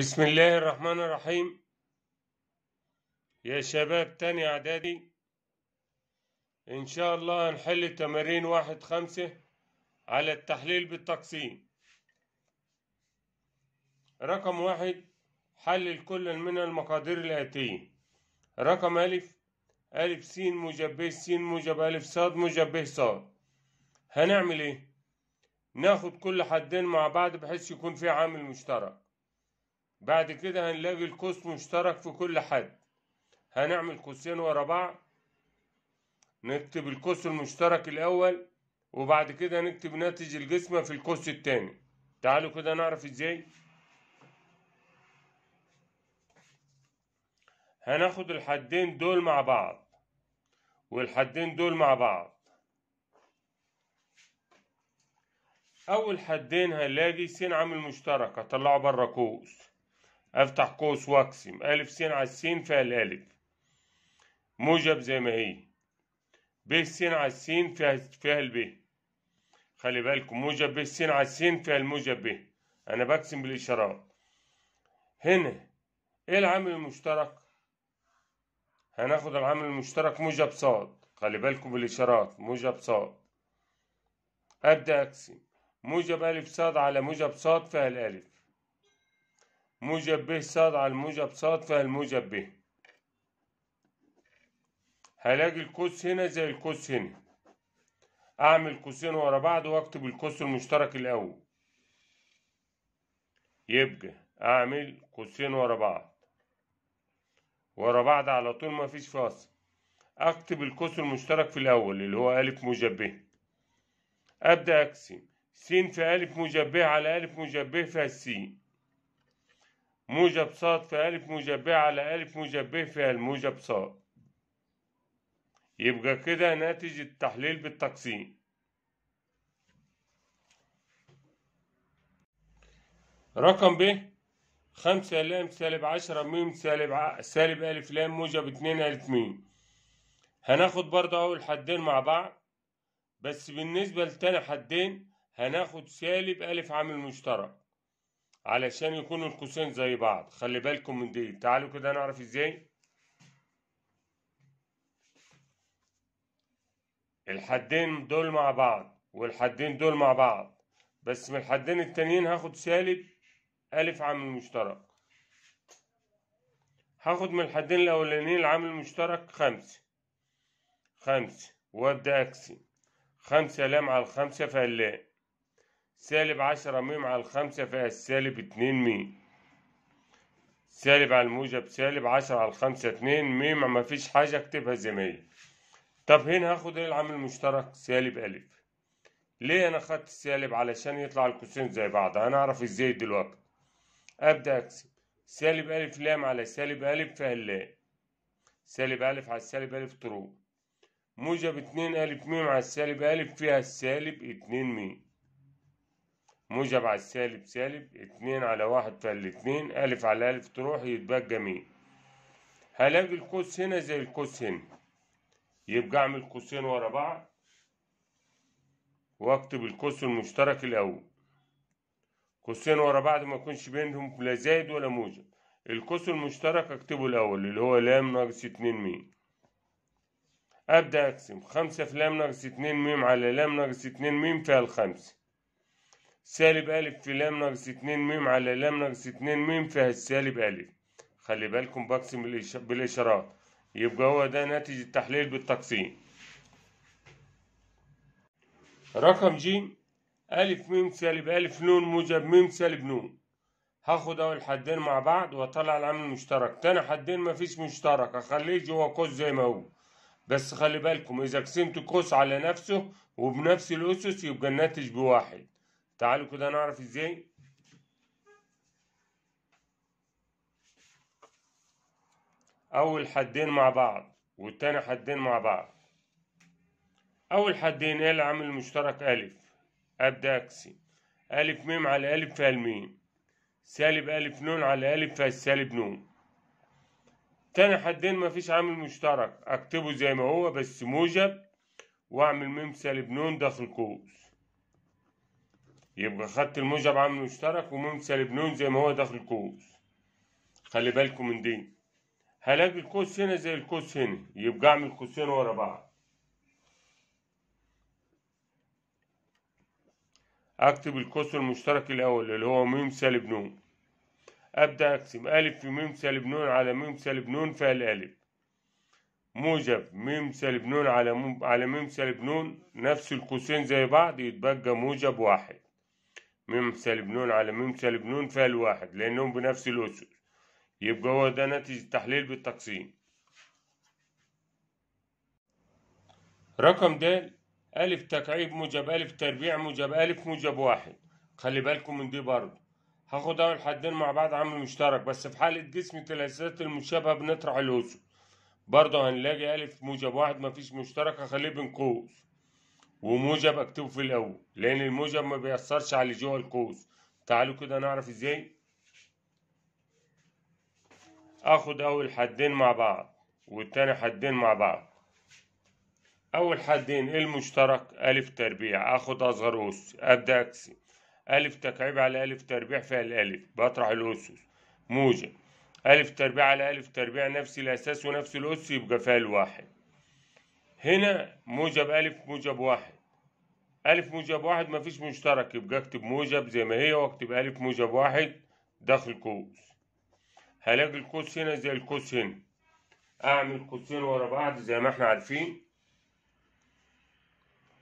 بسم الله الرحمن الرحيم يا شباب تاني اعدادي ان شاء الله هنحل تمارين واحد خمسة على التحليل بالتقسيم رقم واحد حلل كل من المقادير الآتية رقم ألف ألف س مجبه س مجب ألف ص مجبه ص هنعمل إيه؟ ناخد كل حدين مع بعض بحيث يكون في عامل مشترك بعد كده هنلاقي القوس مشترك في كل حد هنعمل قوسين ورا بعض نكتب القوس المشترك الأول وبعد كده نكتب ناتج القسمه في القوس التاني تعالوا كده نعرف ازاي هناخد الحدين دول مع بعض والحدين دول مع بعض أول حدين هنلاقي س عامل مشترك هطلعه بره قوس افتح قوس واقسم ألف س على س فيها الألف موجب زي ما هي ب س على س فيها فيها الب خلي بالكم موجب ب س على س فيها الموجب ب أنا بقسم بالإشارات هنا إيه العامل المشترك؟ هناخد العامل المشترك موجب ص خلي بالكم بالإشارات موجب ص أبدأ أقسم موجب ا ص على موجب ص فيها الألف موجب به صاد على الموجب صاد فالموجب به هلاقي القوس هنا زي القوس هنا اعمل قوسين ورا بعض واكتب القوس المشترك الاول يبقى اعمل قوسين ورا بعض ورا بعض على طول مفيش فاصل اكتب القوس المشترك في الاول اللي هو موجب به ابدا اقسم س في موجب به على ا الف مجبه فالسين موجب ص في ألف موجب ب على ألف موجب ب في الموجب ص يبقى كده ناتج التحليل بالتقسيم رقم ب خمسة لام سالب عشرة ميم سالب ع... سالب ألف لام موجب اتنين ألف ميم هناخد برضه أول حدين مع بعض بس بالنسبة لتاني حدين هناخد سالب ألف عامل مشترك علشان يكونوا القوسين زي بعض خلي بالكم من دي تعالوا كده نعرف ازاي الحدين دول مع بعض والحدين دول مع بعض بس من الحدين التانيين هاخد سالب ألف عامل مشترك هاخد من الحدين الأولانيين العامل المشترك خمسة خمسة وأبدأ أقسم خمسة لام على الخمسة فقلان سالب عشرة م على الخمسة فيها السالب اتنين م سالب على الموجب سالب عشرة على الخمسة اتنين م مفيش حاجة اكتبها زي ما هي طب هنا هاخد ايه العامل المشترك سالب ألف ليه انا خدت السالب علشان يطلع القوسين زي بعض هنعرف ازاي دلوقتي ابدا اكسب سالب ألف لام على سالب ألف فيها اللام سالب ألف على سالب ألف ترو موجب اتنين ألف ميم على سالب ألف فيها السالب اتنين ميم موجب على السالب سالب اتنين على واحد فالاتنين ألف على ألف تروح يتبقى مين هلاقي القوس هنا زي القوس هنا يبقى أعمل قوسين ورا بعض وأكتب القوس المشترك الأول قوسين ورا بعض ما يكونش بينهم لا زائد ولا موجب القوس المشترك أكتبه الأول اللي هو لام ناقص اتنين مين أبدأ أقسم خمسة في لام ناقص اتنين ميم على لام ناقص اتنين ميم فيها الخمسة سالب ألف في لام ناقص اتنين ميم على لام ناقص اتنين ميم فيها السالب ألف خلي بالكم بقسم بالإشارات يبقى هو ده ناتج التحليل بالتقسيم رقم ج ألف ميم سالب ألف نون موجب ميم سالب نون هاخد أول حدين مع بعض وأطلع العامل المشترك تاني حدين مفيش مشترك أخليه جوا قوس زي ما هو بس خلي بالكم إذا قسمت قوس على نفسه وبنفس الأسس يبقى الناتج بواحد تعالوا كده نعرف ازاي اول حدين مع بعض والتاني حدين مع بعض اول حدين ايه العامل المشترك الف ابدا اكسي الف ميم على الف في الميم سالب الف نون على الف في السالب نون تاني حدين مفيش عامل مشترك اكتبه زي ما هو بس موجب واعمل ميم سالب نون داخل قوس يبقى خدت الموجب عامل مشترك وميم سالب نون زي ما هو داخل القوس خلي بالكم من دي هلاقي القوس هنا زي القوس هنا يبقى اعمل قوسين ورا بعض اكتب القوس المشترك الاول اللي هو م سالب نون ابدا اقسم الف في م سالب نون على م سالب نون الالف موجب م سالب نون على م سالب نون نفس القوسين زي بعض يتبقى موجب واحد ميم سالب نون على ميم سالب نون فيها واحد لأنهم بنفس الأسس يبقى هو ده ناتج التحليل بالتقسيم رقم د أ تكعيب موجب أ تربيع موجب أ موجب واحد خلي بالكم من دي برضه هاخد أول حدين مع بعض عامل مشترك بس في حالة جسم الثلاثيات المشابهة بنطرح الأسس برضه هنلاقي أ موجب واحد مفيش مشترك هخليه بين قوس وموجب اكتبه في الاول لان الموجب ما بيأثرش على جوه القوس تعالوا كده نعرف ازاي اخد اول حدين مع بعض والتاني حدين مع بعض اول حدين المشترك الف تربيع اخد اصغر اس ابدا اقسم ألف تكعيب على ألف تربيع فيها الألف بطرح الأسس موجب ألف تربيع على ألف تربيع نفس الأساس ونفس الأس يبقى فيها الواحد هنا موجب ألف موجب واحد ألف موجب واحد مفيش مشترك يبقى أكتب موجب زي ما هي وأكتب ألف موجب واحد داخل قوس هلاقي القوس هنا زي القوس هنا أعمل قوسين ورا بعض زي ما احنا عارفين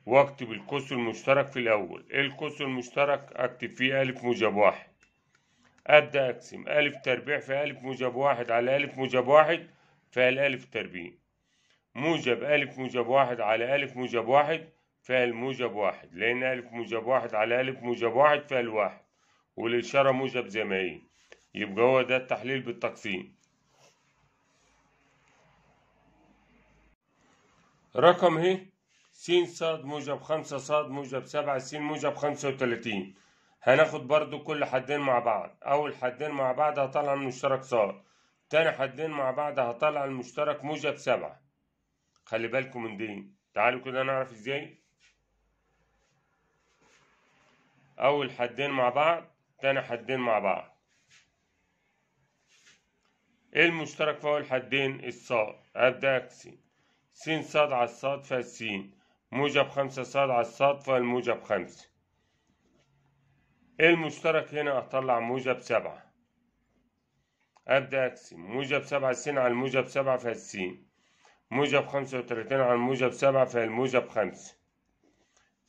واكتب القوس المشترك في الأول إيه القوس المشترك أكتب فيه ألف موجب واحد أبدأ أقسم ألف تربيع في ألف موجب واحد على ألف موجب واحد فالألف تربيع موجب ألف موجب واحد على ألف موجب واحد فعل موجب واحد لأن ألف موجب واحد على ألف موجب واحد فعل واحد والإشارة موجب زي ما هي يبقى هو ده التحليل بالتقسيم رقم هي س ص موجب خمسة ص موجب سبعة س موجب خمسة وتلاتين هناخد برضو كل حدين مع بعض أول حدين مع بعض هطلع المشترك ص تاني حدين مع بعض هطلع المشترك موجب سبعة خلي بالكم من دي تعالوا كده نعرف ازاي أول حدين مع بعض تاني حدين مع بعض إيه المشترك في أول حدين الصاد أبدأ أكسي س ص على الصاد س موجب خمسة ص على الصاد فالموجب خمسة إيه المشترك هنا أطلع موجب سبعة أبدأ أقسم موجب سبعة س على الموجب سبعة س موجب خمسة وتلاتين على الموجب سبعة فالموجب خمسة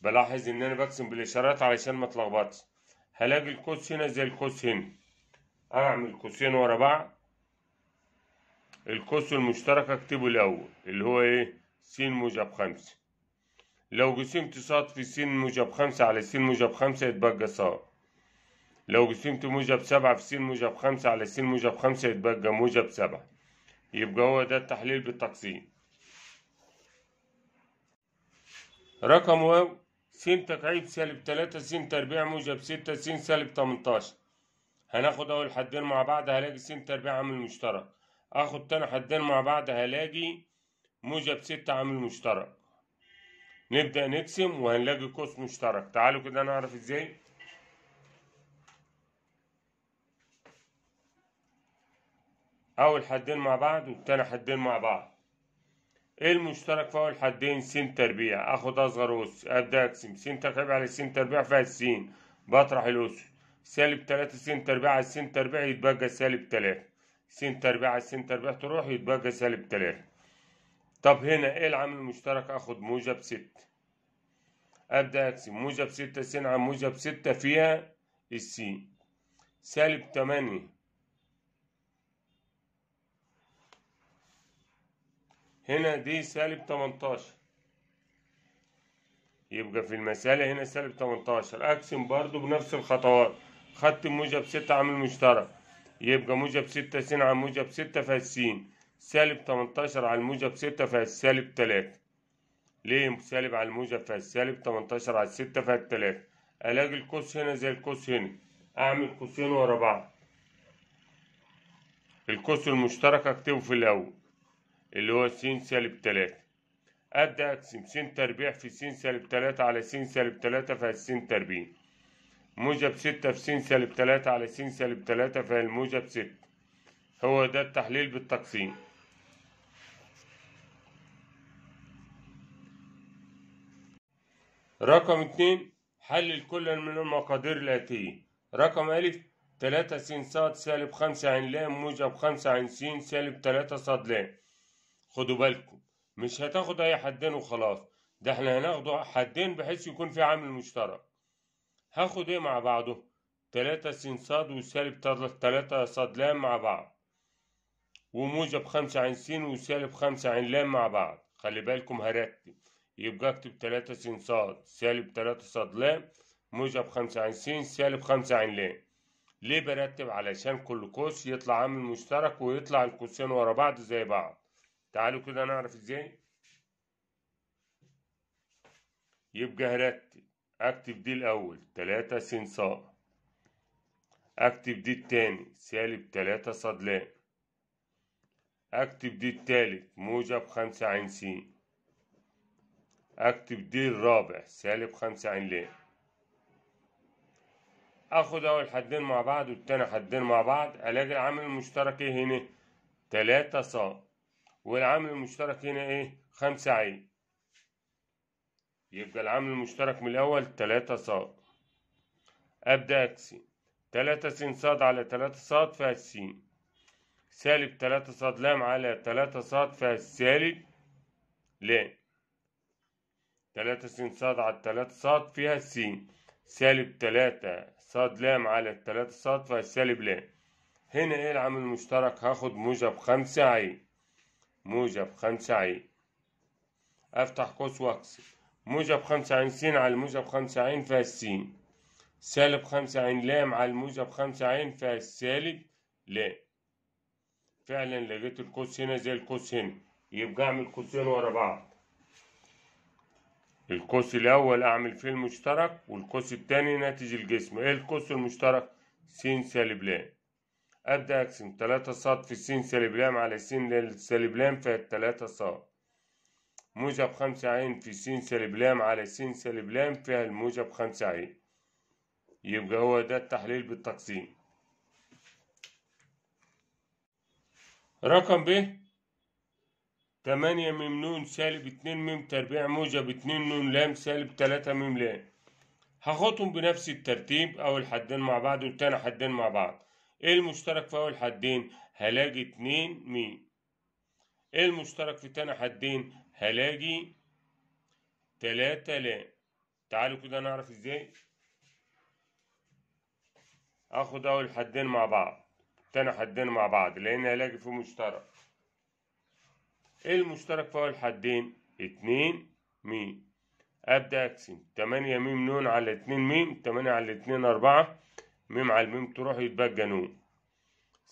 بلاحظ ان انا برسم بالاشارات علشان ما اتلخبطش هلاقي القوس هنا زي القوس هنا اعمل قوسين ورا بعض القوس المشترك اكتبه الاول اللي هو ايه س موجب خمسة لو قسمت ص في س موجب خمسة على س موجب خمسة يتبقى ص لو قسمت موجب سبعة في س موجب خمسة على س موجب خمسة يتبقى موجب سبعة يبقى هو ده التحليل بالتقسيم رقم واو س تكعيب سالب 3 س تربيع موجب 6 س سالب 18 هناخد أول حدين مع بعض هلاقي س تربيع عامل مشترك آخد تاني حدين مع بعض هلاقي موجب 6 عامل مشترك نبدأ نقسم وهنلاقي قوس مشترك تعالوا كده نعرف ازاي أول حدين مع بعض والتاني حدين مع بعض إيه المشترك فوق الحدين س تربيع اخد اصغر اس ابدا اقسم س تربيع على س تربيع فيها السين بطرح الاس سالب تلاتة س تربيع على س تربيع يتبقى سالب تلاتة س تربيع على س تربيع تروح يتبقى سالب تلاتة طب هنا ايه العامل المشترك اخد موجب ست ابدا اقسم موجب ستة س على موجب ستة فيها السين سالب تمانية هنا دي سالب 18 يبقى في المسألة هنا سالب 18 أقسم برضو بنفس الخطوات خدت موجب 6 عامل مشترك يبقى موجب 6 س على موجب 6 س سالب 18 على الموجب 6 فس سالب 3 ليه سالب على الموجب فس سالب 18 على 6 فس 3 ألاقي القوس هنا زي القوس هنا أعمل قوسين ورا بعض القوس المشترك أكتبه في الأول اللي هو س سالب تلاتة أبدأ أقسم س تربيع في س سالب تلاتة على س سالب تلاتة فهي س تربيع موجب ستة في س سالب تلاتة على س سالب تلاتة فهي الموجب ستة هو ده التحليل بالتقسيم رقم اتنين حلل كل من المقادير الآتية رقم أ تلاتة س صاد سالب خمسة عن ل موجب خمسة عن س سالب تلاتة ص ل خدوا بالكم مش هتاخد اي حدين وخلاص ده احنا هناخده حدين بحيث يكون في عامل مشترك هاخد ايه مع بعضه تلاتة س ص وسالب تلاتة ص لام مع بعض وموجب خمسة عين س وسالب خمسة عين لام مع بعض خلي بالكم هرتب يبقى اكتب تلاتة س ص سالب تلاتة ص لام موجب خمسة عين س سالب خمسة عين لام ليه برتب علشان كل قوس يطلع عامل مشترك ويطلع القوسين ورا بعض زي بعض تعالوا كده نعرف ازاي يبقى هرتب اكتب دي الاول تلاتة ص اكتب دي التاني سالب تلاتة صدلان اكتب دي التالت موجب خمسة عين س اكتب دي الرابع سالب خمسة عين ل اخد اول حدين مع بعض والتاني حدين مع بعض الاقي العامل المشترك ايه هنا تلاتة ص والعامل المشترك هنا ايه خمسة عين يبقى العامل المشترك من الأول تلاتة ص أبدأ أكسي تلاتة س ص على تلاتة ص فيها س سالب تلاتة ص لام على تلاتة ص فيها سالب لام تلاتة س ص على تلاتة ص فيها س سالب تلاتة ص لام على تلاتة ص فيها السالب لام هنا ايه العامل المشترك هاخد موجب خمسة عين موجب خمسة عين أفتح قوس واكسر موجب خمسة عين سين على الموجب خمسة عين س سالب خمسة عين لام على الموجب خمسة عين سالب لام فعلا لقيت القوس هنا زي القوس هنا يبقى أعمل قوسين ورا بعض القوس الأول أعمل فيه المشترك والقوس التاني ناتج الجسم إيه القوس المشترك س سالب لام قد أكسن تلاتة ص في السين سلبلام على س السين في التلاتة ص موجب خمسة ع في سين سلبلام على سين سلبلام فيها الموجب خمسة ع يبقى هو ده التحليل بالتقسيم رقم ب تمانية م ن سالب اتنين م تربيع موجب اتنين ن لام سالب تلاتة م لام هاخدهم بنفس الترتيب أول حدين مع بعض والتاني حدين مع بعض ايه المشترك في اول حدين هلاقي اتنين مي ايه المشترك في تاني حدين هلاقي تلاتة لا تعالوا كده نعرف ازاي اخد اول حدين مع بعض تاني حدين مع بعض لان هلاقي في مشترك ايه المشترك في اول حدين اتنين مي ابدا اقسم تمانية ميم نون على اتنين ميم تمانية على اتنين اربعة ميم على الميم تروح يتبقى جانون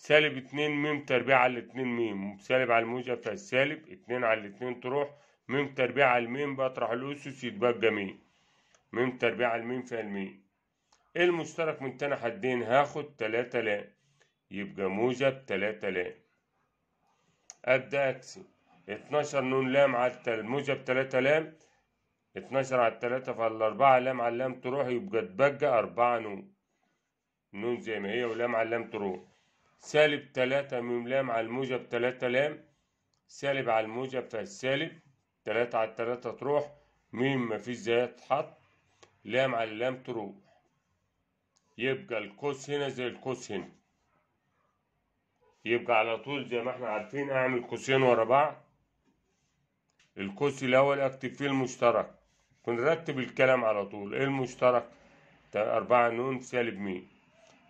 سالب اتنين ميم تربيع على الاتنين ميم سالب على الموجب فالسالب اتنين على الاتنين تروح ميم تربيع على الميم بطرح الأسس يتبقى ميم ميم تربيع على الميم فالميم ايه المشترك من تاني حدين هاخد تلاتة لا يبقى موجب تلاتة لا أبدأ أكسب اتناشر نون لام على الموجب تلاتة لام اتناشر على التلاتة فالأربعة لام على اللام تروح يبقى تبقى أربعة نون نون زي ما هي ولام على لام تروح سالب تلاتة ميم لام على الموجب تلاتة لام سالب على الموجب فالسالب تلاتة على التلاتة تروح ميم مفيش زيها تتحط لام على لام تروح يبقى القوس هنا زي القوس هنا يبقى على طول زي ما احنا عارفين اعمل قوسين ورا بعض القوس الاول اكتب فيه المشترك ونرتب الكلام على طول ايه المشترك أربعة نون سالب ميم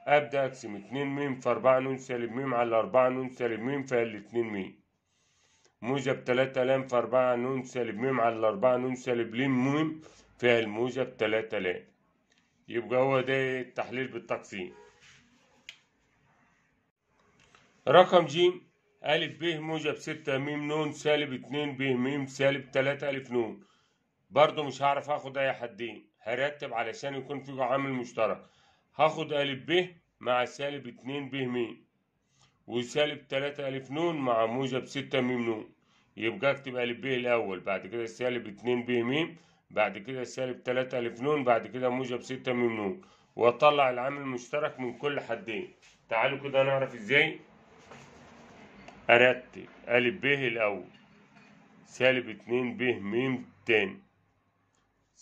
أبدأ أقسم 2 م في 4 ن سالب م على 4 ن سالب م فال 2 م موجب 3 ل في 4 ن سالب م على 4 ن سالب ل م فال موجب 3 ل يبقى هو ده التحليل بالتقسيم رقم ج ا ب موجب 6 م ن سالب 2 ب م سالب 3 ا ن برضه مش هعرف آخد أي حدين هرتب علشان يكون في عامل مشترك هاخد ألف ب مع سالب اتنين ب م وسالب تلاتة ألف ن مع موجب ستة م ن يبقى أكتب ألف ب الأول بعد كده سالب اتنين ب م بعد كده سالب تلاتة ألف ن بعد كده موجب ستة م ن وأطلع العامل المشترك من كل حدين تعالوا كده نعرف إزاي أرتب ألف ب الأول سالب اتنين ب م تاني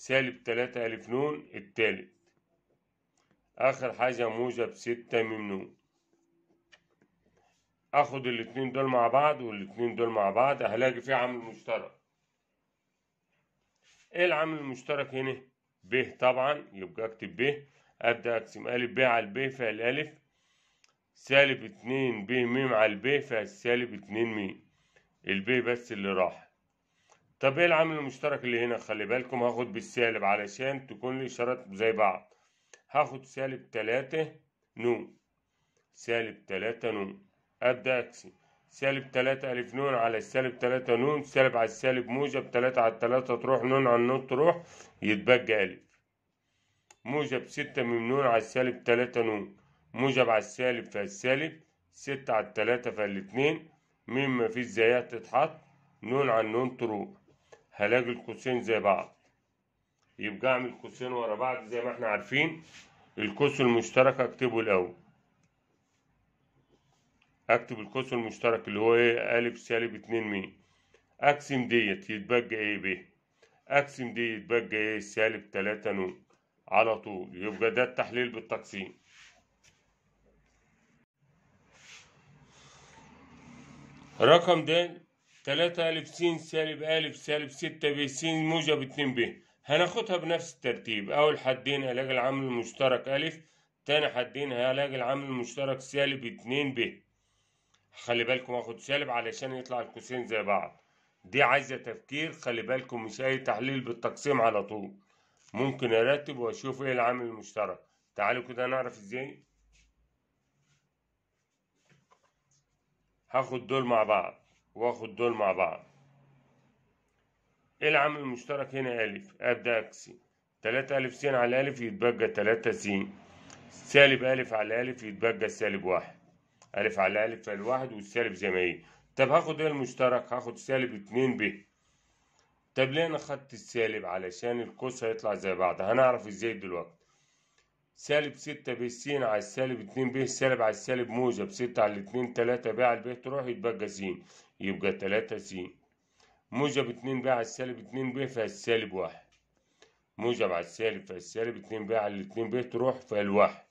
سالب تلاتة ألف ن التالت آخر حاجة موجب ستة ممنوع آخد الاتنين دول مع بعض والاتنين دول مع بعض هلاقي في عامل مشترك ايه العامل المشترك هنا ب طبعا يبقى اكتب ب ابدا اقسم ا ب على ب فالالف سالب اتنين ب م على الب فالسالب اتنين م الب بس اللي راح طب ايه العامل المشترك اللي هنا خلي بالكم هاخد بالسالب علشان تكون الاشارات زي بعض هاخد سالب تلاتة ن سالب تلاتة ن أبدأ أكسب سالب تلاتة ألف نون على السالب تلاتة نون سالب على السالب موجب تلاتة على التلاتة تروح نون على النون تروح يتبقى ألف موجب ستة من نون على السالب تلاتة نون موجب على السالب فالسالب ستة على التلاتة فالاتنين مما مفيش زيها تتحط نون على النون تروح هلاقي القوسين زي بعض يبقى اعمل قوسين ورا بعض زي ما احنا عارفين القوس المشترك اكتبه الاول اكتب القوس المشترك اللي هو ايه ا سالب 2 م اقسم ديت يتبقى ايه ب اقسم دي يتبقى ايه سالب 3 ن على طول يبقى ده التحليل بالتقسيم رقم ده 3 أ س سالب أ سالب 6 ب س موجب 2 ب هناخدها بنفس الترتيب أول حدين هلاقي العامل المشترك ألف تاني حدين هلاقي العامل المشترك سالب اتنين ب خلي بالكم هاخد سالب علشان يطلع القوسين زي بعض دي عايزة تفكير خلي بالكم مش أي تحليل بالتقسيم على طول ممكن أرتب وأشوف إيه العامل المشترك تعالوا كده نعرف إزاي هاخد دول مع بعض وآخد دول مع بعض ايه العامل المشترك هنا ألف أبدأ أكسي تلاتة ألف س على ألف يتبقى تلاتة س سالب ألف على ألف يتبقى سالب واحد ألف على ألف الواحد والسالب زي ما هي طب هاخد ايه المشترك هاخد سالب اتنين ب طب ليه أنا خدت السالب علشان القوس هيطلع زي بعض هنعرف ازاي دلوقتي سالب ستة ب س على السالب اتنين ب سالب على السالب موجب ستة على الاتنين تلاتة ب على ب تروح يتبقى س يبقى تلاتة س موجب اتنين ب على السالب اتنين ب فالسالب واحد موجب على السالب فالسالب اتنين ب على الاتنين ب تروح فالواحد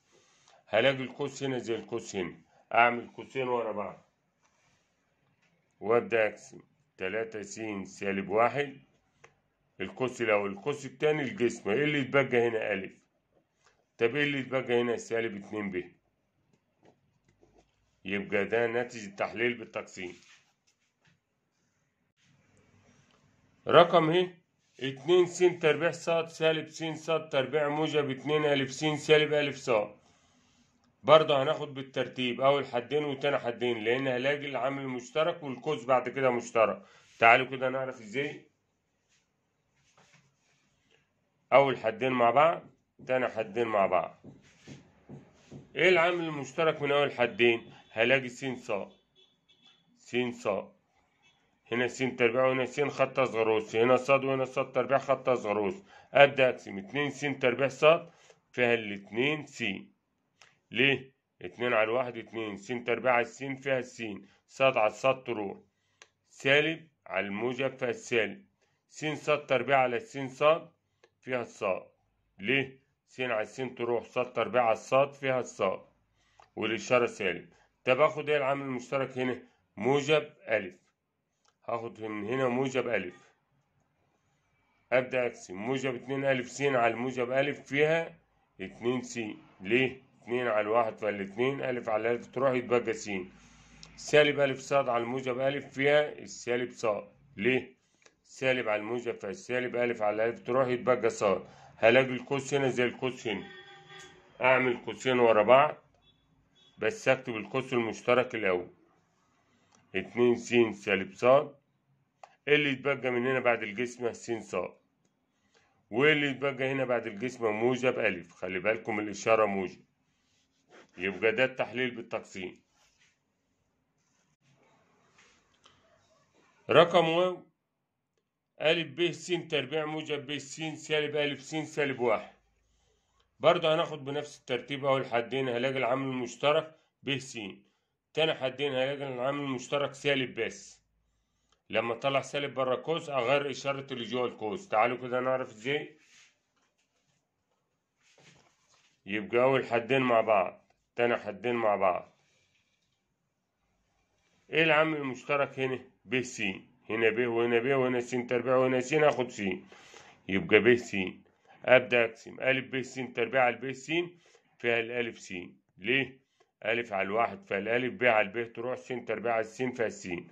هلاقي القوس هنا زي القوس هنا اعمل قوسين ورا بعض وابدا اقسم تلاتة س سالب واحد القوس الاول القوس التاني الجسم ايه اللي اتبقى هنا الف طب ايه اللي اتبقى هنا سالب اتنين ب يبقى ده ناتج التحليل بالتقسيم رقم ايه؟ اتنين س تربيع ص سالب س ص تربيع موجب اتنين ألف س سالب ألف ص برضه هناخد بالترتيب أول حدين وتاني حدين لأن هلاقي العامل المشترك والكوز بعد كده مشترك تعالوا كده نعرف ازاي أول حدين مع بعض تاني حدين مع بعض ايه العامل المشترك من أول حدين هلاقي س ص س ص هنا س تربيع وهنا س خط أصغر أس هنا ص وهنا ص تربيع خط أصغر أس أبدأ أقسم اتنين س تربيع ص فيها الاتنين س ليه؟ اتنين على الواحد اتنين س تربيع على س فيها س ص على ص تروح سالب على الموجب فيها السالب س ص تربيع على س ص فيها الص ليه؟ س على س تروح ص تربيع على الصاد فيها الص والإشارة سالب طب آخد إيه العامل المشترك هنا؟ موجب ألف هاخد من هنا موجب ألف أبدأ أقسم موجب اتنين ألف س على الموجب ألف فيها اتنين س ليه؟ اتنين على واحد فالاتنين ألف على ألف تروح يتبقى س سالب ألف ص على الموجب ألف فيها السالب ص ليه؟ سالب على الموجب فالسالب ألف على ألف تروح يتبقى ص هلاقي القوس هنا زي القوس هنا أعمل قوسين ورا بعض بس أكتب القوس المشترك الأول اتنين س سالب ص اللي يتبقى من هنا بعد الجسمة س ص واللي يتبقى هنا بعد الجسمة موجب أ خلي بالكم الإشارة موجب يبقى ده التحليل بالتقسيم رقم واو أ ب س تربيع موجب ب س سالب أ س سالب واحد برضه هناخد بنفس الترتيب أول حدين هلاقي العامل المشترك ب س تاني حدين هيجي العامل المشترك سالب بس لما طلع سالب بره كوس اغير اشارة اللي جوه الكوس تعالوا كده نعرف ازاي يبقى اول حدين مع بعض تاني حدين مع بعض ايه العامل المشترك هنا ب س هنا ب وهنا ب وهنا س تربيع وهنا س اخد س يبقى ب س ابدا اقسم ا ب س تربيع ال ب س فيها الالف س ليه ألف على الواحد فالألف ب على الب تروح س تربيع على السين فالسين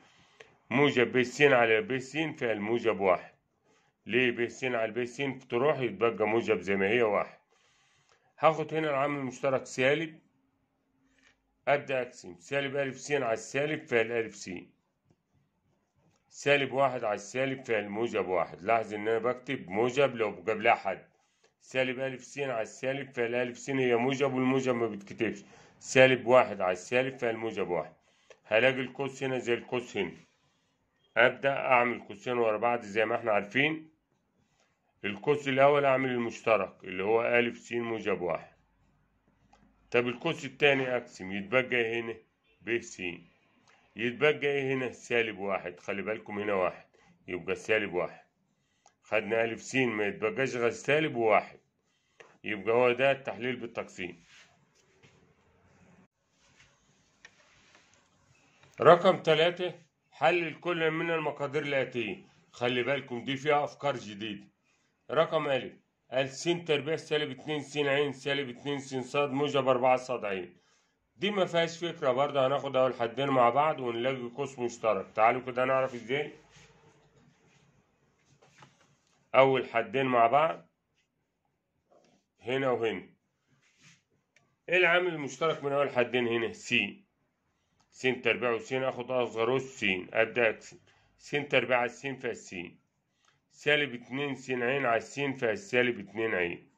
موجب ب س على ب السين فالموجب واحد ليه ب س على ب س تروح يتبقى موجب زي ما هي واحد هاخد هنا العامل المشترك سالب أبدأ أقسم سالب ألف س على السالب فالألف س سالب واحد على السالب فالموجب واحد لاحظ إن أنا بكتب موجب لو قبلها حد سالب ألف س على السالب فالألف س هي موجب والموجب ما بتكتبش سالب واحد على السالب فالموجب واحد هلاقي القوس هنا زي القوس هنا أبدأ أعمل قوسين ورا بعض زي ما احنا عارفين القوس الأول أعمل المشترك اللي هو ا س موجب واحد طب القوس التاني أقسم يتبقى إيه هنا ب س يتبقى ايه هنا سالب واحد خلي بالكم هنا واحد يبقى سالب واحد خدنا ا س ما يتبقاش غير سالب واحد يبقى هو ده التحليل بالتقسيم رقم ثلاثة حل كل من المقادير الآتية خلي بالكم دي فيها أفكار جديدة رقم ألف قال س تربيع سالب اتنين س ع سالب اتنين س ص موجب أربعة ص ع دي مفيهاش فكرة برضه هناخد أول حدين مع بعض ونلاقي قوس مشترك تعالوا كده نعرف ازاي أول حدين مع بعض هنا وهنا ايه العامل المشترك من أول حدين هنا؟ س سين تربيع وسين اخد اصغر اس س ابدا اكسب سين تربيع على السين فالسين سالب اتنين سين عين على السين فالسالب اتنين عين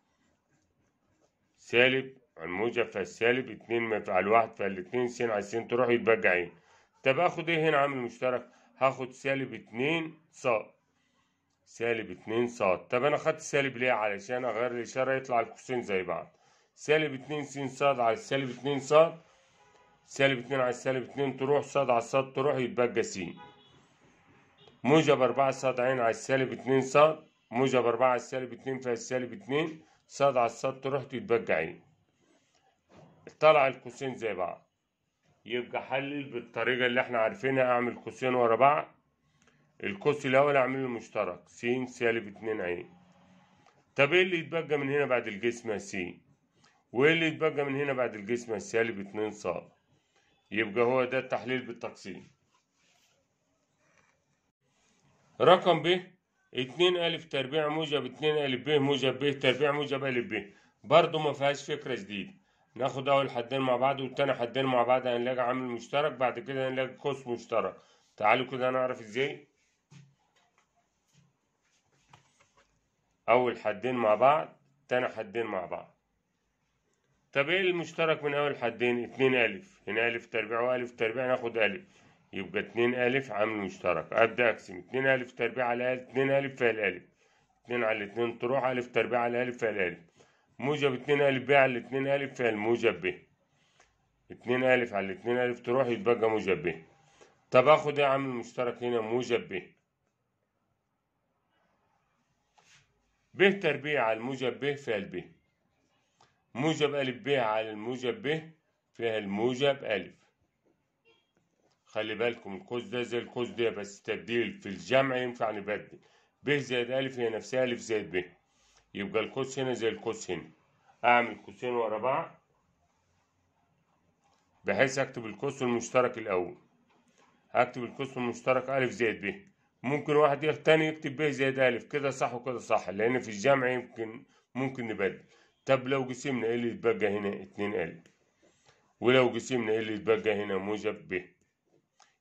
سالب الموجب سالب اتنين على الواحد الاتنين سين على السين تروح يتبقى عين طب اخد ايه هنا عامل مشترك هاخد سالب اتنين ص سالب اتنين ص طب انا خدت سالب ليه علشان اغير الاشاره يطلع القوسين زي بعض سالب اتنين س ص على سالب اتنين ص سالب اتنين على سالب اتنين تروح صاد على الصاد تروح يتبقى س. موجب أربعة صاد عين على سالب اتنين صاد موجب أربعة على سالب اتنين فيها سالب اتنين صاد على الصاد تروح تتبقى عين طلع القوسين زي بعض يبقى حلل بالطريقة اللي احنا عارفينها اعمل قوسين ورا بعض القوس الأول اعمله مشترك س سالب اتنين عين طب ايه اللي يتبقى من هنا بعد الجسم س وايه اللي يتبقى من هنا بعد الجسم سالب اتنين صاد يبقى هو ده التحليل بالتقسيم رقم ب 2 ا تربيع موجب 2 ا ب موجب ب تربيع موجب ا ب برضه ما فيهاش فكرة جديدة ناخد أول حدين مع بعض والتاني حدين مع بعض هنلاقي عامل مشترك بعد كده هنلاقي قوس مشترك تعالوا كده نعرف ازاي أول حدين مع بعض تاني حدين مع بعض طب ايه المشترك من اول حدين اتنين الف هنا الف تربيع والف تربيع ناخد الف يبقى اتنين الف عامل مشترك ابدا اقسم اتنين الف تربيع على الف اتنين الف فيها الالف اتنين على اتنين تروح الف تربيع على الف فيها الالف موجب اتنين الف ب على اتنين الف فيها الموجب ب اتنين الف على اتنين الف تروح يتبقى موجب ب طب اخد ايه عامل مشترك هنا موجب ب ب تربيع على الموجب ب فيها ب موجب ألف ب على الموجب ب فيها الموجب ألف خلي بالكم القوس ده زي القوس ده بس تبديل في الجمع ينفع نبدل ب زائد ألف هي نفسها ألف زائد ب يبقى القوس هنا زي القوس هنا أعمل قوسين ورا بعض بحيث أكتب القوس المشترك الأول أكتب القوس المشترك ألف زائد ب ممكن واحد تاني يكتب ب زائد ألف كده صح وكده صح لأن في الجمع يمكن ممكن نبدل طب لو قسمنا ايه اللي يتبقى هنا اتنين ال ولو قسمنا ايه اللي يتبقى هنا موجب ب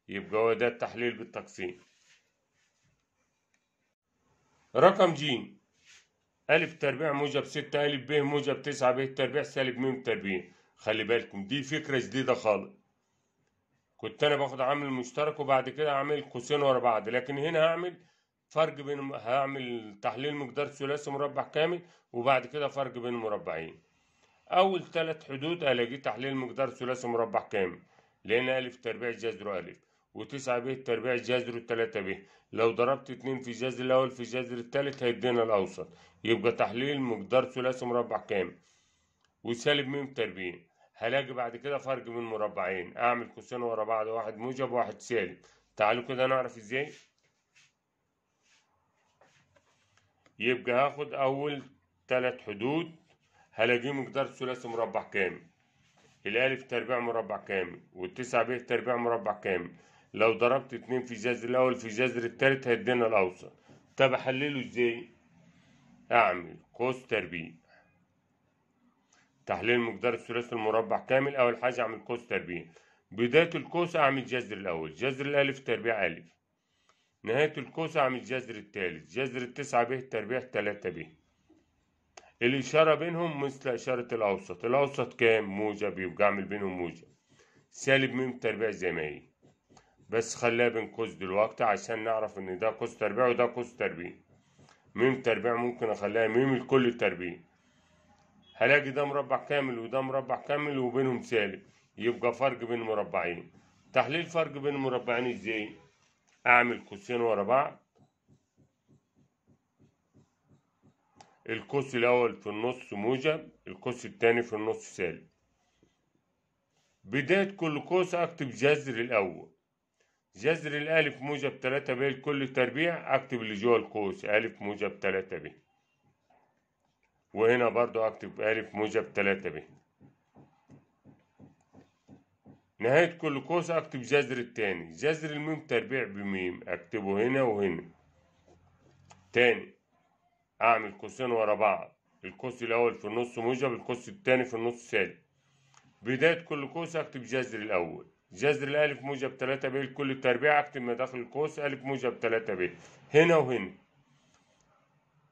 يبقى هو ده التحليل بالتقسيم رقم ج ألف تربيع موجب ستة ألف ب موجب تسعة ب تربيع سالب م تربيع خلي بالكم دي فكرة جديدة خالص كنت أنا باخد عامل مشترك وبعد كده أعمل قوسين ورا بعض لكن هنا هعمل فرق بين هعمل تحليل مقدار ثلاثي مربع كامل وبعد كده فرق بين المربعين اول ثلاث حدود الاقي تحليل مقدار ثلاثي مربع كامل لان الف تربيع جذره الف وتسعة ب تربيع جذره 3 ب لو ضربت اتنين في الجذر الاول في الجذر التالت هيدينا الاوسط يبقى تحليل مقدار ثلاثي مربع كامل وسالب م تربيع هلاقي بعد كده فرق بين مربعين اعمل قوسين ورا بعض واحد موجب وواحد سالب تعالوا كده نعرف ازاي يبقى هاخد أول تلات حدود هلاقيهم مقدار ثلاثي مربع كامل الألف تربيع مربع كامل والتسعة ب تربيع مربع كامل لو ضربت اتنين في جذر الأول في جذر التالت هيدينا الأوسط طب أحلله إزاي؟ أعمل قوس تربيع تحليل مقدار الثلاثي المربع كامل أول حاجة أعمل قوس تربيع بداية القوس أعمل جذر الأول جذر الألف تربيع ألف نهاية الكوسة عم الجذر التالت جذر التسعة ب تربيع تلاتة ب الإشارة بينهم مثل إشارة الأوسط الأوسط كام موجب يبقى أعمل بينهم موجب سالب ميم تربيع زي ما هي بس خليها بين قوس دلوقتي عشان نعرف إن ده قوس تربيع وده قوس تربيع ميم تربيع ممكن أخليها ميم الكل تربيع هلاقي ده مربع كامل وده مربع كامل وبينهم سالب يبقى فرق بين مربعين تحليل فرق بين مربعين ازاي اعمل قوسين ورا بعض القوس الاول في النص موجب القوس التاني في النص سالب بداية كل قوس اكتب جذر الاول جذر الالف موجب تلاتة ب لكل تربيع اكتب اللي جوه القوس الف موجب تلاتة ب وهنا برضو اكتب الف موجب تلاتة ب نهاية كل قوس أكتب جذر التاني جذر الميم تربيع بميم أكتبه هنا وهنا تاني أعمل قوسين ورا بعض القوس الأول في النص موجب القوس التاني في النص سالب بداية كل قوس أكتب جذر الأول جذر الألف موجب تلاتة ب لكل تربيع أكتب ما داخل القوس ألف موجب تلاتة ب هنا وهنا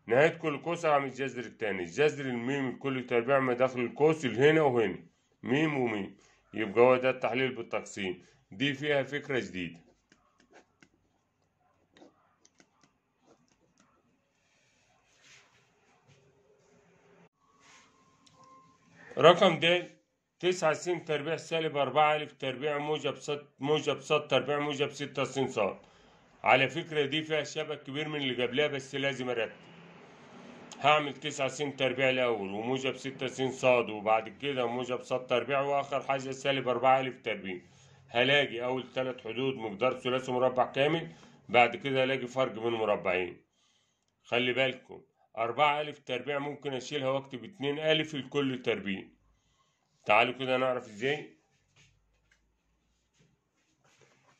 نهاية كل قوس أعمل جذر التاني جذر الميم لكل تربيع ما داخل القوس هنا وهنا ميم وميم يبقى هو ده التحليل بالتقسيم دي فيها فكرة جديدة رقم د تسعة س تربيع سالب أربعة ألف تربيع موجب ست موجب ست تربيع موجب ستة س ص على فكرة دي فيها شبك كبير من اللي قبلها بس لازم أرتب هعمل تسعة س تربيع الأول وموجب ستة س صاد وبعد كده موجب صاد تربيع وآخر حاجة سالب أربعة ألف تربيع هلاقي أول تلات حدود مقدار ثلاثي مربع كامل بعد كده هلاقي فرق بين مربعين خلي بالكم أربعة ألف تربيع ممكن أشيلها وأكتب اتنين ألف لكل تربيع تعالوا كده نعرف إزاي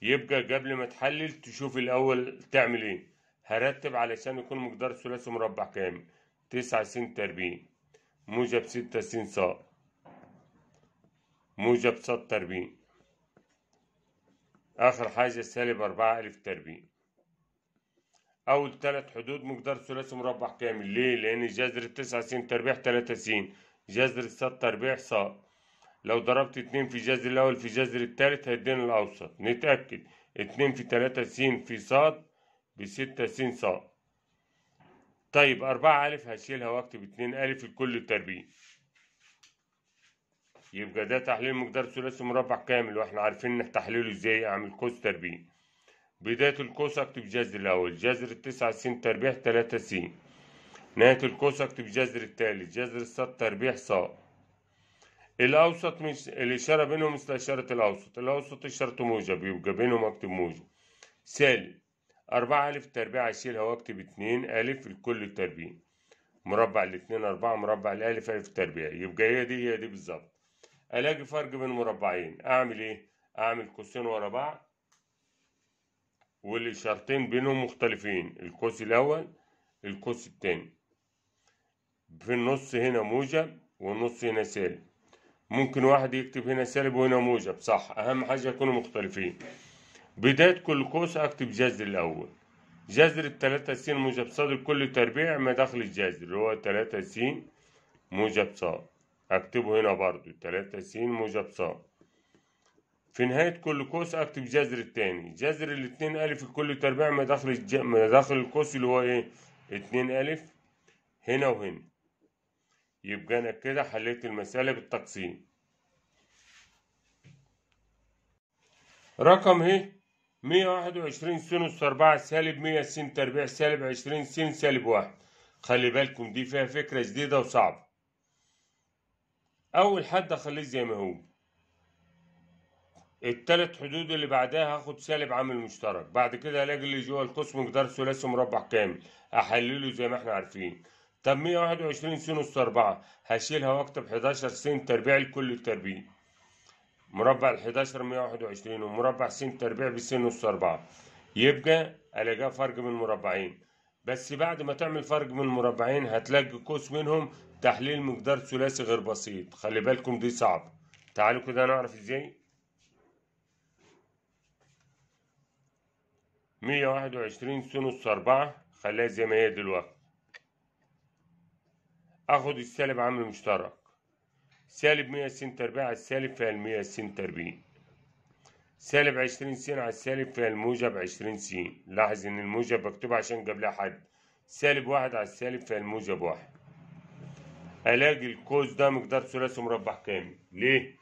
يبقى قبل ما تحلل تشوف الأول تعمل إيه هرتب علشان يكون مقدار ثلاثي مربع كامل تسعة س تربيع موجب ستة س ص موجب ص تربيع آخر حاجة سالب أربعة ألف تربيع أول تلات حدود مقدار ثلاثي مربع كامل ليه؟ لأن جذر تسعة س تربيع تلاتة س جذر ص تربيع ص لو ضربت اتنين في جذر الأول في جذر التالت هيدينا الأوسط نتأكد اتنين في تلاتة س في ص بستة س صاد طيب أربعة ألف هشيلها واكتب اتنين ألف لكل التربيع يبقى ده تحليل مقدار ثلاثي مربع كامل واحنا عارفين تحليله ازاي اعمل قوس تربيع بداية القوس اكتب جذر الأول جذر التسعة س تربيع تلاتة س نهاية القوس اكتب جذر التالت جذر الص تربيع ص الأوسط مش الإشارة بينهم مثل إشارة الأوسط الأوسط إشارته موجب يبقى بينهم اكتب موجب سالب أربعة ألف التربيع أشيلها وأكتب اتنين ألف الكل تربيع مربع الاتنين أربعة مربع الألف ألف تربيع يبقى هي دي هي دي بالظبط ألاقي فرق بين مربعين أعمل إيه؟ أعمل قوسين ورا بعض والإشارتين بينهم مختلفين القوس الأول القوس التاني في النص هنا موجب والنص هنا سالب ممكن واحد يكتب هنا سالب وهنا موجب صح أهم حاجة يكونوا مختلفين بداية كل قوس أكتب جذر الأول جذر التلاتة س موجب ص لكل تربيع ما داخل الجذر اللي هو تلاتة س موجب ص أكتبه هنا برضو تلاتة س موجب ص في نهاية كل قوس أكتب جذر التاني جذر الاتنين ألف لكل تربيع ما داخل الج... ما داخل القوس اللي هو إيه اتنين ألف هنا وهنا يبقى أنا كده حليت المسألة بالتقسيم رقم هيه 121 سينوس 4 سالب 100 سين تربيع سالب 20 سين سالب 1 خلي بالكم دي فيها فكرة جديدة وصعبة أول حد أخليه زي ما هو التلات حدود اللي بعدها هاخد سالب عامل مشترك بعد كده هلاقي اللي جوه القسم مقدار ثلاثي مربع كامل أحلله زي ما احنا عارفين طب 121 سينوس 4 هشيلها واكتب 11 سين تربيع لكل التربيع مربع ال 11 121 ومربع س تربيع ب س نص 4 يبقى الاقى فرق من مربعين بس بعد ما تعمل فرق من مربعين هتلاقي قوس منهم تحليل مقدار ثلاثي غير بسيط خلي بالكم دي صعبة تعالوا كده نعرف ازاي 121 س نص 4 خليها زي ما هي دلوقتي اخد السالب عامل مشترك سالب مية س تربيع على السالب فيها المية س تربيع سالب عشرين س على السالب فيها الموجب عشرين س لاحظ ان الموجب مكتوب عشان جاب لها حد سالب واحد على السالب فيها الموجب واحد الاقي الكوز ده مقدار ثلاثي مربع كامل ليه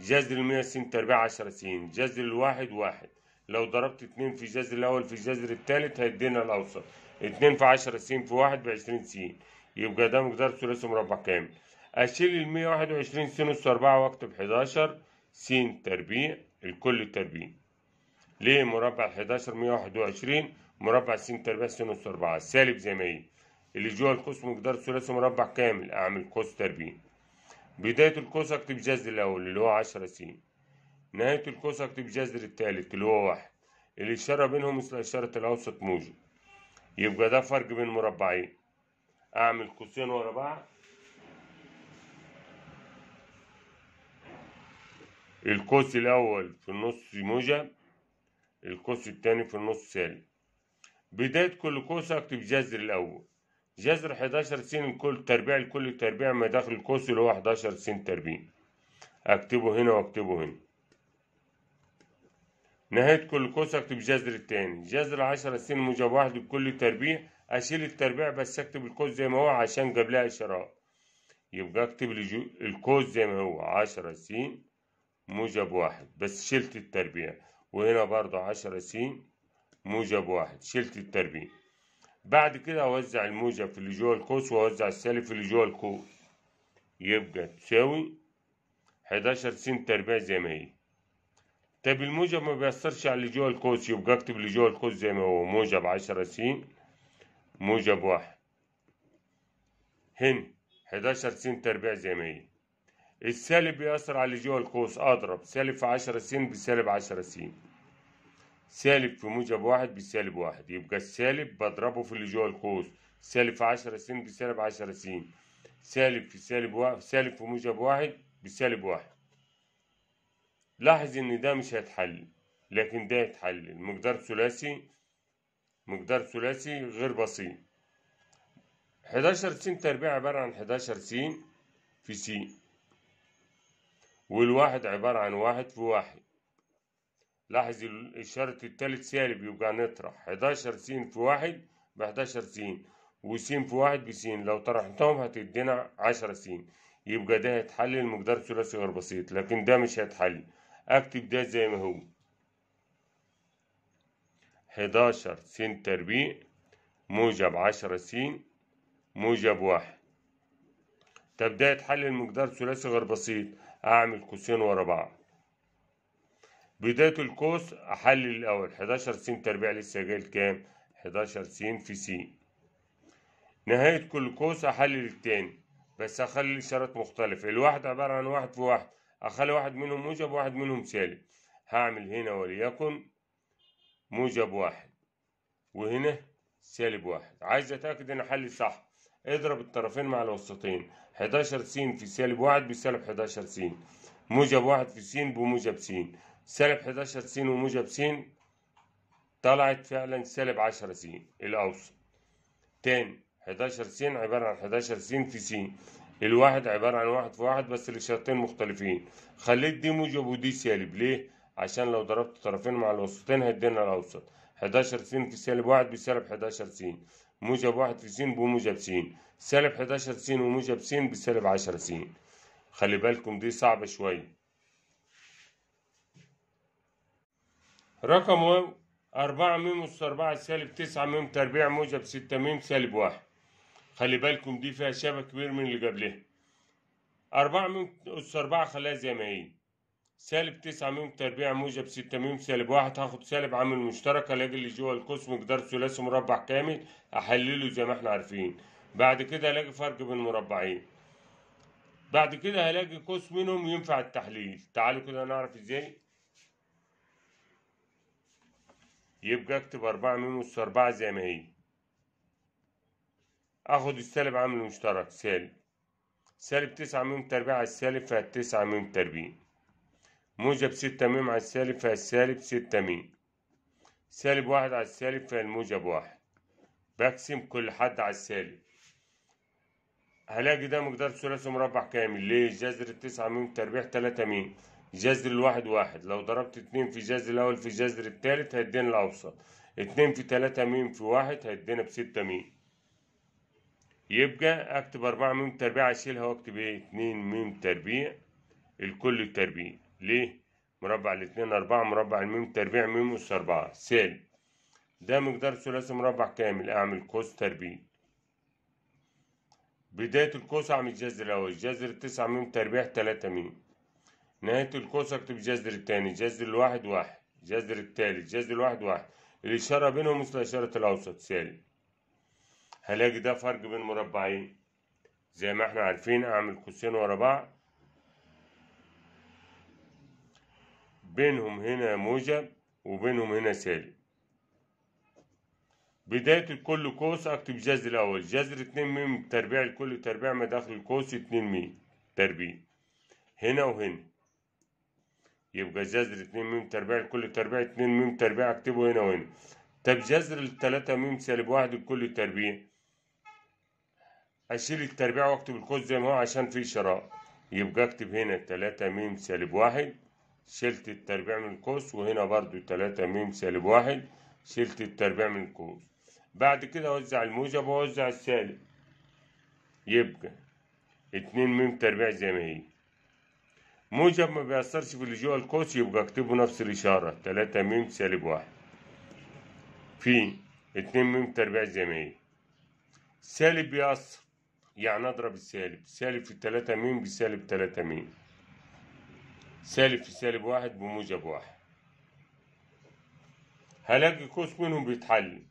جذر المية س تربيع عشرة س جذر الواحد واحد لو ضربت اتنين في الجذر الاول في الجذر التالت هيدينا الاوسط اتنين في عشرة س في واحد بعشرين س يبقى ده مقدار ثلاثي مربع كامل أشيل ال 121 س أس 4 وأكتب 11 س تربيع الكل تربيع ليه مربع 11 121 مربع س تربيع س أس 4 سالب زي ما هي اللي جوه القوس مقدار ثلاثي مربع كامل أعمل قوس تربيع بداية القوس أكتب جذر الأول اللي هو 10 س نهاية القوس أكتب جذر الثالث اللي هو واحد الإشارة بينهم مثل إشارة الأوسط موجب يبقى ده فرق بين مربعين أعمل قوسين ورا بعض القوس الأول في النص موجب القوس التاني في النص سالب بداية كل قوس أكتب جذر الأول جذر 11 س كل تربيع لكل تربيع ما داخل القوس اللي هو 11 س تربيع أكتبه هنا وأكتبه هنا نهاية كل قوس أكتب جذر التاني جذر 10 س موجب واحد لكل تربيع أشيل التربيع بس أكتب القوس زي ما هو عشان قبلها لها إشارات يبقى أكتب القوس زي ما هو 10 س موجب واحد بس شلت التربيع وهنا برضو عشرة س موجب واحد شلت التربيع بعد كده أوزع الموجب في اللي جوه القوس وأوزع السالب في اللي جوه القوس يبقى تساوي 11 س تربيع زي ما هي طب الموجب ما بيأثرش على اللي جوه القوس يبقى أكتب اللي جوه القوس زي ما هو موجب عشرة س موجب واحد هنا 11 س تربيع زي ما هي السالب بيأثر على جوه القوس أضرب سالب في عشرة س بسالب عشرة س سالب في موجب واحد بسالب واحد يبقى السالب بضربه في اللي جوه القوس سالب في عشرة س بسالب عشرة س سالب في سالب واحد سالب في موجب واحد بسالب واحد لاحظ إن ده مش هيتحل لكن ده هيتحل المقدار ثلاثي مقدار ثلاثي غير بسيط حداشر س تربيع عبارة عن حداشر س في س والواحد عبارة عن واحد في واحد لاحظ الشرط التالت سالب يبقى نطرح 11 س في واحد ب 11 س وس في واحد بس لو طرحتهم هتدينا 10 س يبقى ده هيتحلل مقدار ثلاثي غير بسيط لكن ده مش هيتحلل اكتب ده زي ما هو 11 س تربيع موجب 10 س موجب واحد طب ده يتحلل مقدار ثلاثي غير بسيط أعمل قوسين ورا بعض بداية القوس أحلل الأول حداشر س تربيع لسه جاي كام؟ حداشر س في س نهاية كل قوس أحلل التاني بس أخلي الإشارات مختلفة الواحد عبارة عن واحد في واحد أخلي واحد منهم موجب وواحد منهم سالب هعمل هنا وليكن موجب واحد وهنا سالب واحد عايز أتأكد إن حلي صح اضرب الطرفين مع الوسطين 11 س في سالب واحد بسالب 11 س موجب واحد في س بموجب س سالب 11 س وموجب س طلعت فعلا سالب 10 س الأوسط تاني 11 س عبارة عن 11 س في س الواحد عبارة عن واحد في واحد بس لشرطين مختلفين خليت دي موجب ودي سالب ليه؟ عشان لو ضربت الطرفين مع الوسطين هيدينا الأوسط 11 س في سالب واحد بسالب 11 س موجب واحد في س بموجب س سالب حداشر س وموجب س بسالب عشرة س خلي بالكم دي صعبة شوية رقم أربعة ميم أس أربعة سالب تسعة ميم تربيع موجب ستة ميم سالب واحد خلي بالكم دي فيها شبه كبير من اللي قبلها أربعة ميم أس أربعة خليها زي ما هي سالب تسعة م تربيع موجب ستة م سالب واحد هاخد سالب عامل مشترك الاقي اللي جوه القسم جدار ثلاثي مربع كامل احلله زي ما احنا عارفين بعد كده الاقي فرق بين مربعين بعد كده هلاقي قوس منهم ينفع التحليل تعالوا كده نعرف ازاي يبقى اكتب أربعة م أس أربعة زي ما هي اخد السالب عامل مشترك سالب سالب تسعة م تربيع على السالب 9 م تربيع موجب ستة م على السالب فالسالب ستة م سالب واحد على السالب فالموجب واحد بقسم كل حد على السالب هلاقي ده مقدار ثلاثي مربع كامل ليه جذر التسعة م تربيع تلاتة م جذر الواحد واحد لو ضربت اتنين في جذر الأول في جذر التالت هيدينا الأوسط اتنين في تلاتة م في واحد هيدينا بستة م يبقى اكتب أربعة م تربيع اشيلها واكتب ايه اتنين م تربيع الكل تربيع ليه؟ مربع الاتنين أربعة مربع الميم تربيع ميم أس أربعة سالب ده مقدار ثلاثي مربع كامل أعمل كوس تربيع بداية الكوس أعمل جذر الأول جذر التسعة ميم تربيع تلاتة ميم نهاية الكوس أكتب جذر التاني جذر الواحد واحد جذر التالت جذر الواحد واحد الإشارة بينهم مثل إشارة الأوسط سالب هلاقي ده فرق بين مربعين زي ما احنا عارفين أعمل قوسين ورا بعض بينهم هنا موجب وبينهم هنا سالب بداية الكل قوس اكتب جذر الاول جذر اتنين ميم تربيع الكل تربيع ما داخل القوس اتنين ميم تربيع هنا وهنا يبقى جذر اتنين ميم تربيع الكل تربيع اتنين ميم تربيع اكتبه هنا وهنا طب جذر التلاتة ميم سالب واحد الكل تربيع اشيل التربيع واكتب القوس زي ما هو عشان في شراء يبقى اكتب هنا تلاتة ميم سالب واحد شلت التربيع من القوس وهنا برضو تلاتة م سالب واحد شلت التربيع من القوس بعد كده اوزع الموجب واوزع السالب يبقى اتنين م تربيع زي ما هي موجب ما بيأثرش في اللي جوه القوس يبقى اكتبه نفس الإشارة تلاتة م سالب واحد في اتنين م تربيع زي ما هي سالب بيأثر يعني أضرب السالب سالب في تلاتة م بسالب تلاتة م سالب في سالب واحد بموجب واحد هلاقي قوس منهم بيتحلل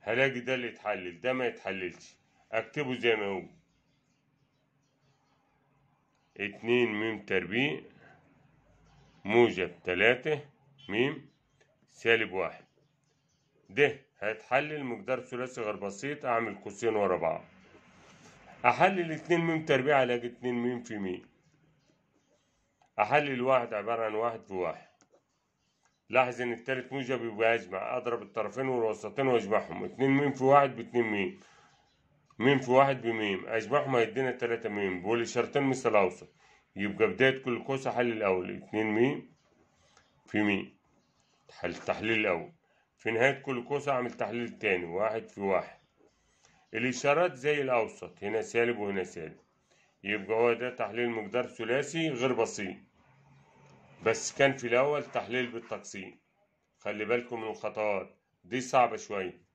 هلاقي ده اللي يتحلل ده ما يتحللش اكتبه زي ما هو اتنين ميم تربيع موجب تلاتة ميم سالب واحد ده هيتحلل مقدار ثلاثي غير بسيط اعمل قوسين ورا بعض أحلل 2 م تربيع ألاقي 2 م في م أحلل واحد عبارة عن واحد في واحد لاحظ إن التالت موجب يبقى أجمع أضرب الطرفين والوسطين وأجمعهم 2 م في واحد ب 2 م م في واحد بميم أجمعهم هيدينا 3 م الشرطين مثل الأوسط يبقى بداية كل قوس أحلل الأول 2 م في م التحليل الأول في نهاية كل قوس أعمل تحليل تاني واحد في واحد الإشارات زي الأوسط هنا سالب وهنا سالب يبقى هو ده تحليل مقدار ثلاثي غير بسيط بس كان في الأول تحليل بالتقسيم خلي بالكم من الخطوات دي صعبة شوية